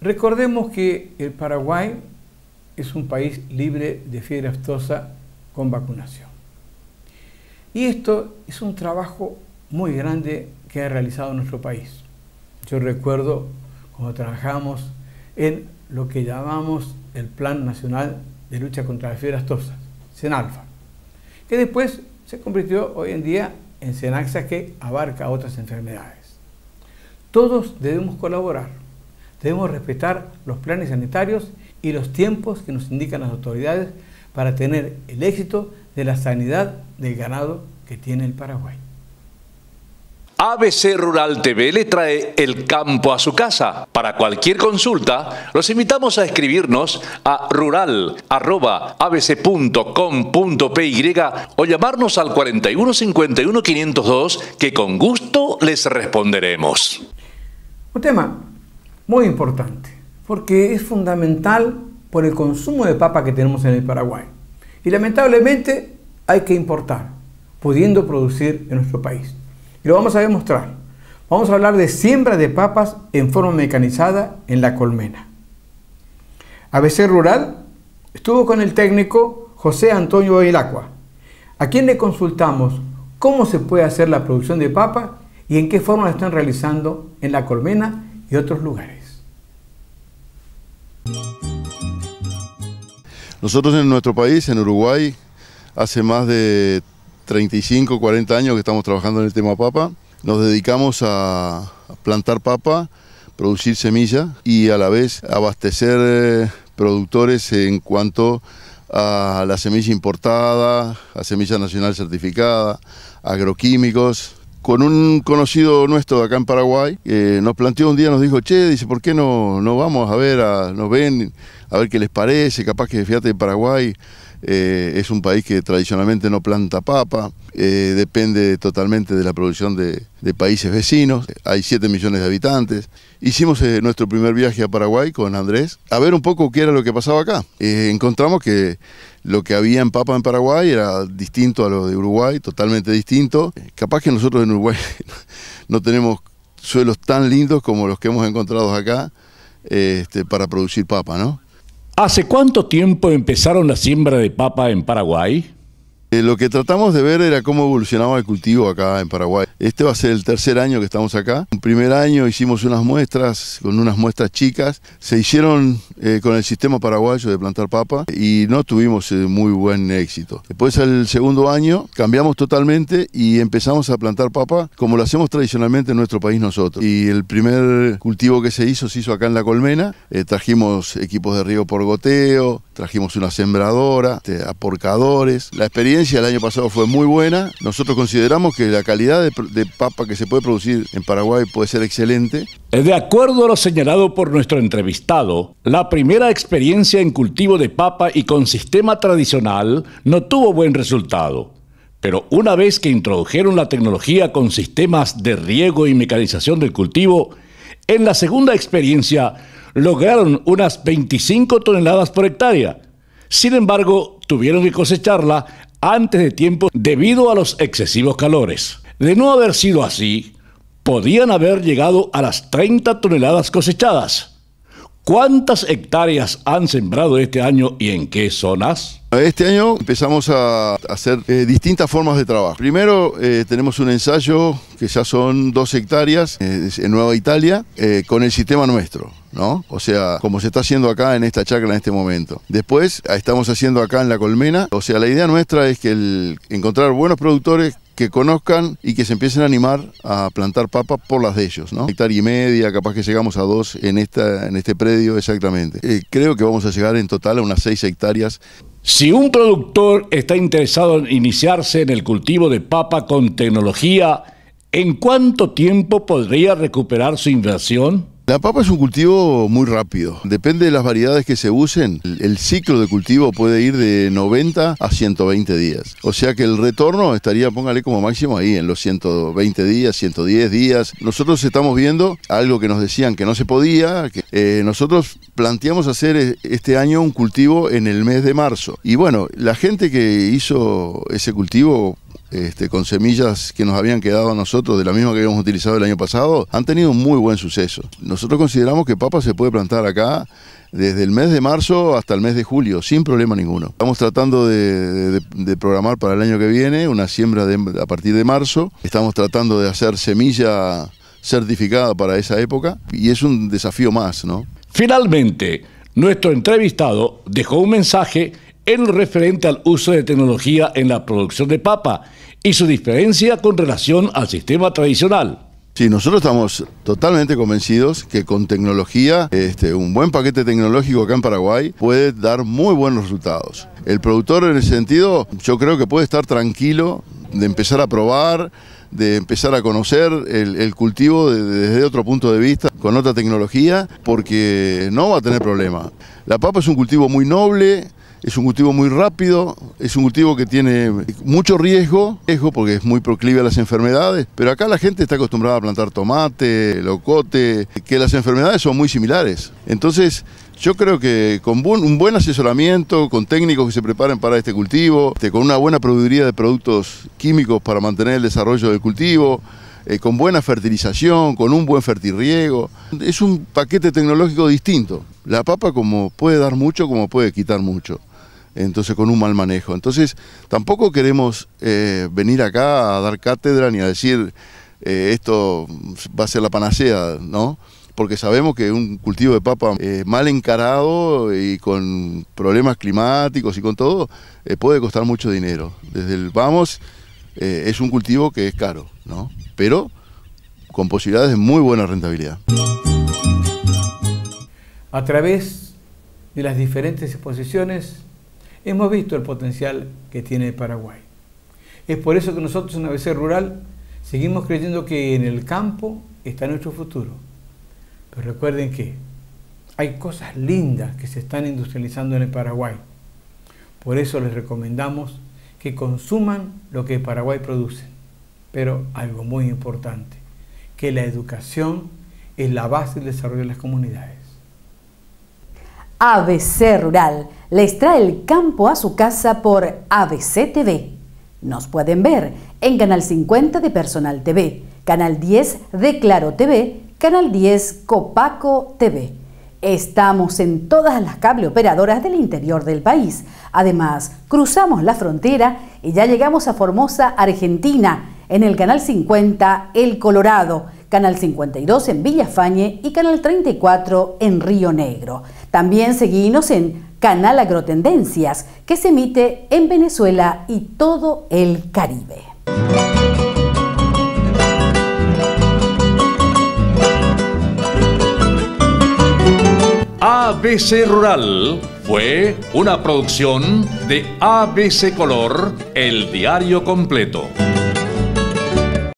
Recordemos que el Paraguay es un país libre de fiebre aftosa con vacunación. Y esto es un trabajo muy grande que ha realizado nuestro país. Yo recuerdo cuando trabajamos en lo que llamamos el Plan Nacional de Lucha contra la Fiebre Aftosa, CENALFA, que después se convirtió hoy en día en CENAXA que abarca otras enfermedades. Todos debemos colaborar. Debemos respetar los planes sanitarios y los tiempos que nos indican las autoridades para tener el éxito de la sanidad del ganado que tiene el Paraguay. ABC Rural TV le trae el campo a su casa. Para cualquier consulta, los invitamos a escribirnos a rural.abc.com.py o llamarnos al 4151 502 que con gusto les responderemos. Un tema muy importante, porque es fundamental por el consumo de papa que tenemos en el Paraguay. Y lamentablemente hay que importar, pudiendo producir en nuestro país. Y lo vamos a demostrar. Vamos a hablar de siembra de papas en forma mecanizada en la colmena. ABC Rural estuvo con el técnico José Antonio Elacua, a quien le consultamos cómo se puede hacer la producción de papa y en qué forma la están realizando en la colmena y otros lugares. Nosotros en nuestro país, en Uruguay, hace más de 35, 40 años que estamos trabajando en el tema papa. Nos dedicamos a plantar papa, producir semillas y a la vez abastecer eh, productores en cuanto a la semilla importada, a semilla nacional certificada, agroquímicos, con un conocido nuestro de acá en Paraguay, nos planteó un día, nos dijo, che, dice, ¿por qué no, no vamos a ver, a, nos ven, a ver qué les parece? Capaz que, fíjate, Paraguay eh, es un país que tradicionalmente no planta papa, eh, depende totalmente de la producción de, de países vecinos, hay 7 millones de habitantes. Hicimos eh, nuestro primer viaje a Paraguay con Andrés a ver un poco qué era lo que pasaba acá. Eh, encontramos que lo que había en papa en Paraguay era distinto a lo de Uruguay, totalmente distinto. Eh, capaz que nosotros en Uruguay no tenemos suelos tan lindos como los que hemos encontrado acá este, para producir papa, ¿no? ¿Hace cuánto tiempo empezaron la siembra de papa en Paraguay? Eh, lo que tratamos de ver era cómo evolucionaba el cultivo acá en Paraguay. Este va a ser el tercer año que estamos acá. Un primer año hicimos unas muestras, con unas muestras chicas. Se hicieron eh, con el sistema paraguayo de plantar papa y no tuvimos eh, muy buen éxito. Después, el segundo año, cambiamos totalmente y empezamos a plantar papa como lo hacemos tradicionalmente en nuestro país nosotros. Y el primer cultivo que se hizo, se hizo acá en La Colmena. trajimos equipos de riego por goteo, trajimos una sembradora, aporcadores. La experiencia del año pasado fue muy buena. Nosotros consideramos que la calidad de, de papa que se puede producir en Paraguay puede ser excelente. De acuerdo a lo señalado por nuestro entrevistado, la primera experiencia en cultivo de papa y con sistema tradicional no tuvo buen resultado. Pero una vez que introdujeron la tecnología con sistemas de riego y mecanización del cultivo, en la segunda experiencia lograron unas 25 toneladas por hectárea. Sin embargo, tuvieron que cosecharla antes de tiempo debido a los excesivos calores. De no haber sido así, podían haber llegado a las 30 toneladas cosechadas. ¿Cuántas hectáreas han sembrado este año y en qué zonas? Este año empezamos a hacer eh, distintas formas de trabajo. Primero eh, tenemos un ensayo que ya son dos hectáreas eh, en Nueva Italia con el sistema nuestro. ¿No? O sea, como se está haciendo acá en esta chacra en este momento. Después estamos haciendo acá en la colmena. O sea, la idea nuestra es que encontrar buenos productores que conozcan y que se empiecen a animar a plantar papa por las de ellos, ¿no? Hectárea y media, capaz que llegamos a dos en, esta, en este predio exactamente. Eh, creo que vamos a llegar en total a unas seis hectáreas. Si un productor está interesado en iniciarse en el cultivo de papa con tecnología, ¿en cuánto tiempo podría recuperar su inversión? La papa es un cultivo muy rápido. Depende de las variedades que se usen, el ciclo de cultivo puede ir de 90 a 120 días. O sea que el retorno estaría, póngale como máximo ahí, en los 120 días, 110 días. Nosotros estamos viendo algo que nos decían que no se podía. Que, eh, nosotros planteamos hacer e, este año un cultivo en el mes de marzo. Y bueno, la gente que hizo ese cultivo este, con semillas que nos habían quedado a nosotros de la misma que habíamos utilizado el año pasado, han tenido un muy buen suceso. Nosotros consideramos que papa se puede plantar acá desde el mes de marzo hasta el mes de julio, sin problema ninguno. Estamos tratando de, programar para el año que viene una siembra a partir de marzo. Estamos tratando de hacer semilla certificada para esa época y es un desafío más, ¿no? Finalmente, nuestro entrevistado dejó un mensaje en lo referente al uso de tecnología en la producción de papa y su diferencia con relación al sistema tradicional. Sí, nosotros estamos totalmente convencidos que con tecnología, este, un buen paquete tecnológico acá en Paraguay puede dar muy buenos resultados. El productor en ese sentido yo creo que puede estar tranquilo de empezar a probar, de empezar a conocer el, cultivo desde otro punto de vista, con otra tecnología, porque no va a tener problema. La papa es un cultivo muy noble, es un cultivo muy rápido, es un cultivo que tiene mucho riesgo, riesgo porque es muy proclive a las enfermedades, pero acá la gente está acostumbrada a plantar tomate, locote, que las enfermedades son muy similares. Entonces, yo creo que con un buen asesoramiento, con técnicos que se preparen para este cultivo, este, con una buena proveeduría de productos químicos para mantener el desarrollo del cultivo, eh, con buena fertilización, con un buen fertirriego. Es un paquete tecnológico distinto. La papa como puede dar mucho, como puede quitar mucho entonces con un mal manejo. Entonces tampoco queremos eh, venir acá a dar cátedra ni a decir eh, esto va a ser la panacea, ¿no? Porque sabemos que un cultivo de papa eh, mal encarado y con problemas climáticos y con todo, puede costar mucho dinero. Desde el vamos, es un cultivo que es caro, ¿no? Pero con posibilidades de muy buena rentabilidad. A través de las diferentes exposiciones Hemos visto el potencial que tiene Paraguay. Es por eso que nosotros en ABC Rural seguimos creyendo que en el campo está nuestro futuro. Pero recuerden que hay cosas lindas que se están industrializando en el Paraguay. Por eso les recomendamos que consuman lo que Paraguay produce. Pero algo muy importante, que la educación es la base del desarrollo de las comunidades. ABC Rural les trae el campo a su casa por ABC TV. Nos pueden ver en Canal 50 de Personal TV, Canal 10 de Claro TV, Canal 10 Copaco TV. Estamos en todas las cable operadoras del interior del país. Además, cruzamos la frontera y ya llegamos a Formosa, Argentina, en el Canal 50 El Colorado, Canal 52 en Villafañe y Canal 34 en Río Negro. También seguimos en Canal Agrotendencias, que se emite en Venezuela y todo el Caribe. ABC Rural fue una producción de ABC Color, el diario completo.